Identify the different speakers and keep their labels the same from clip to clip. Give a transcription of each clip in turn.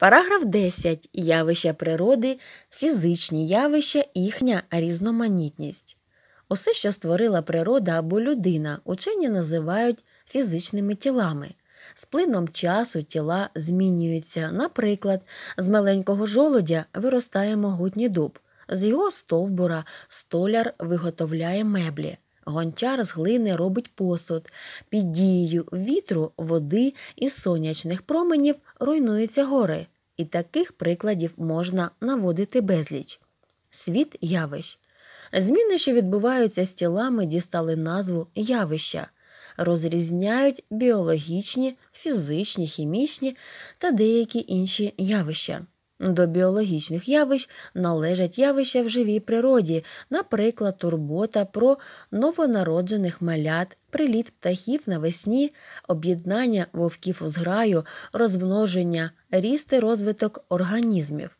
Speaker 1: Параграф 10. Явища природи, фізичні явища, їхня різноманітність. Усе, що створила природа або людина, учені називають фізичними тілами. З плином часу тіла змінюються. Наприклад, з маленького жолудя виростає могутній дуб, з його стовбура столяр виготовляє меблі гончар з глини робить посуд. Під дією вітру, води і сонячних променів руйнуються гори, і таких прикладів можна наводити безліч. Світ явищ. Зміни, що відбуваються з тілами, дістали назву явища, розрізняють біологічні, фізичні, хімічні та деякі інші явища. До біологічних явищ належать явища в живій природі, наприклад, турбота про новонароджених малят, приліт птахів навесні, об'єднання вовків у зграю, розмноження, ріст і розвиток організмів.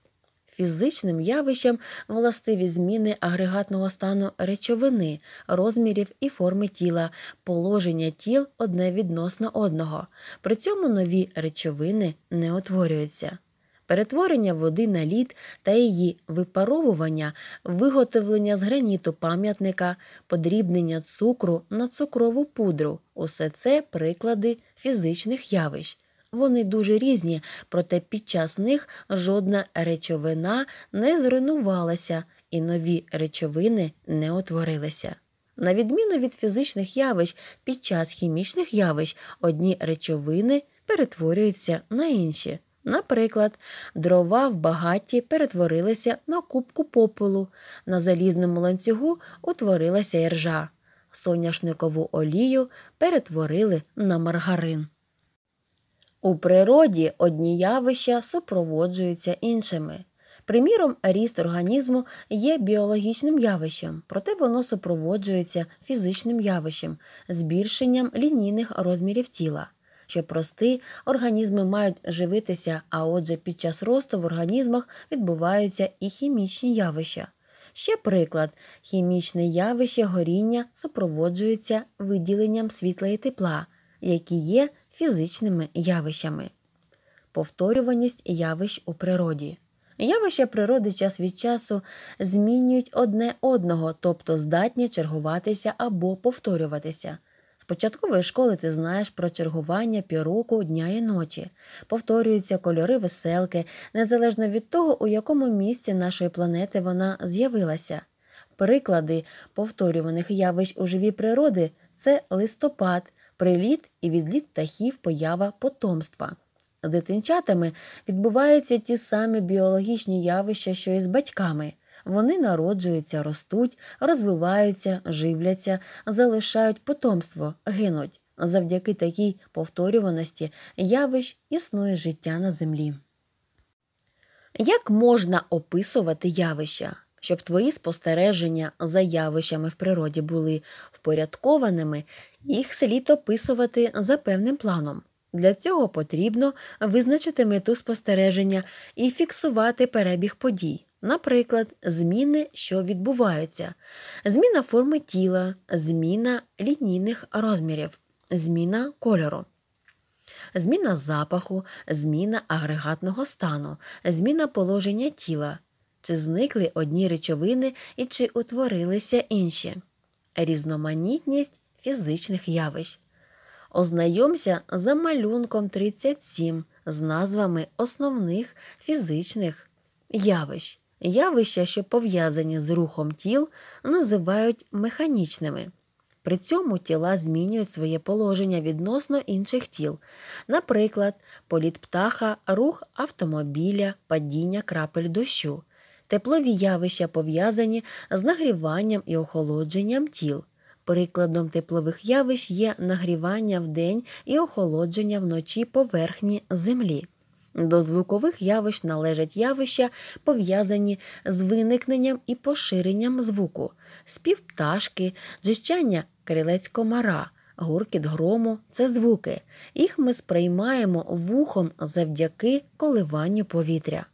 Speaker 1: Фізичним явищам властиві зміни агрегатного стану речовини, розмірів і форми тіла, положення тіл одне відносно одного. При цьому нові речовини не утворюються перетворення води на лід та її випаровування, виготовлення з граніту пам'ятника, подрібнення цукру на цукрову пудру усе це приклади фізичних явищ. Вони дуже різні, проте під час них жодна речовина не зруйнувалася і нові речовини не утворилися. На відміну від фізичних явищ, під час хімічних явищ одні речовини перетворюються на інші. Наприклад, дрова в багаті перетворилися на кубку попелу, на залізному ланцюгу утворилася іржа, соняшникову олію перетворили на маргарин. У природі одні явища супроводжуються іншими. Приміром, ріст організму є біологічним явищем, проте воно супроводжується фізичним явищем, збільшенням лінійних розмірів тіла ще прости, організми мають живитися, а отже, під час росту в організмах відбуваються і хімічні явища. Ще приклад хімічне явище горіння супроводжується виділенням світла і тепла, які є фізичними явищами. Повторюваність явищ у природі. Явища природи час від часу змінюють одне одного, тобто здатні чергуватися або повторюватися початкової школи ти знаєш про чергування піроку дня і ночі, повторюються кольори веселки, незалежно від того, у якому місці нашої планети вона з'явилася. Приклади повторюваних явищ у живій природи це листопад, приліт і відліт птахів, поява потомства. З дитинчатами відбуваються ті самі біологічні явища, що і з батьками. Вони народжуються, ростуть, розвиваються, живляться, залишають потомство, гинуть. Завдяки такій повторюваності явищ існує життя на землі. Як можна описувати явища, щоб твої спостереження за явищами в природі були впорядкованими, їх слід описувати за певним планом. Для цього потрібно визначити мету спостереження і фіксувати перебіг подій. Наприклад, зміни, що відбуваються, зміна форми тіла, зміна лінійних розмірів, зміна кольору, зміна запаху, зміна агрегатного стану, зміна положення тіла, чи зникли одні речовини і чи утворилися інші, різноманітність фізичних явищ. Ознайомся за малюнком 37 з назвами основних фізичних явищ. Явища, що пов'язані з рухом тіл, називають механічними. При цьому тіла змінюють своє положення відносно інших тіл, наприклад, політ птаха, рух автомобіля, падіння крапель дощу. Теплові явища пов'язані з нагріванням і охолодженням тіл. Прикладом теплових явищ є нагрівання вдень і охолодження вночі поверхні землі. До звукових явищ належать явища, пов'язані з виникненням і поширенням звуку, спів пташки, джищання крилець комара, гуркіт грому це звуки. Їх ми сприймаємо вухом завдяки коливанню повітря.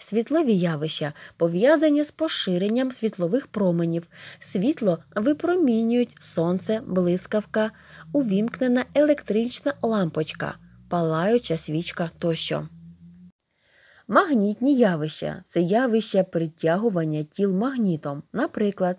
Speaker 1: Світлові явища пов'язані з поширенням світлових променів. Світло випромінюють сонце, блискавка, увімкнена електрична лампочка, палаюча свічка тощо. Магнітні явища це явище притягування тіл магнітом, наприклад,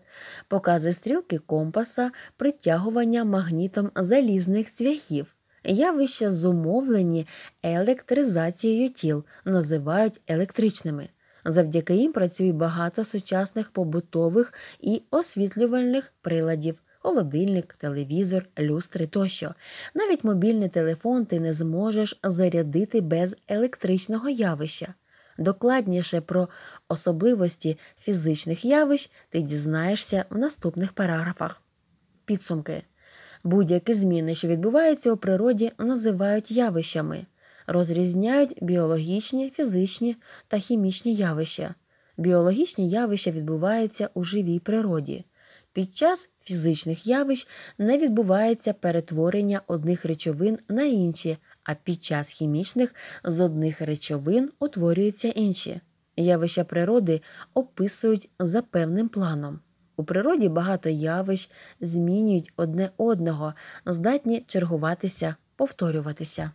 Speaker 1: покази стрілки компаса, притягування магнітом залізних цвяхів. Явища, зумовлені електризацією тіл, називають електричними. Завдяки їм працює багато сучасних побутових і освітлювальних приладів холодильник, телевізор, люстри тощо. Навіть мобільний телефон ти не зможеш зарядити без електричного явища. Докладніше про особливості фізичних явищ ти дізнаєшся в наступних параграфах. Підсумки. Будь-які зміни, що відбуваються у природі, називають явищами, розрізняють біологічні, фізичні та хімічні явища. Біологічні явища відбуваються у живій природі. Під час фізичних явищ не відбувається перетворення одних речовин на інші, а під час хімічних з одних речовин утворюються інші. Явища природи описують за певним планом. У природі багато явищ змінюють одне одного, здатні чергуватися, повторюватися.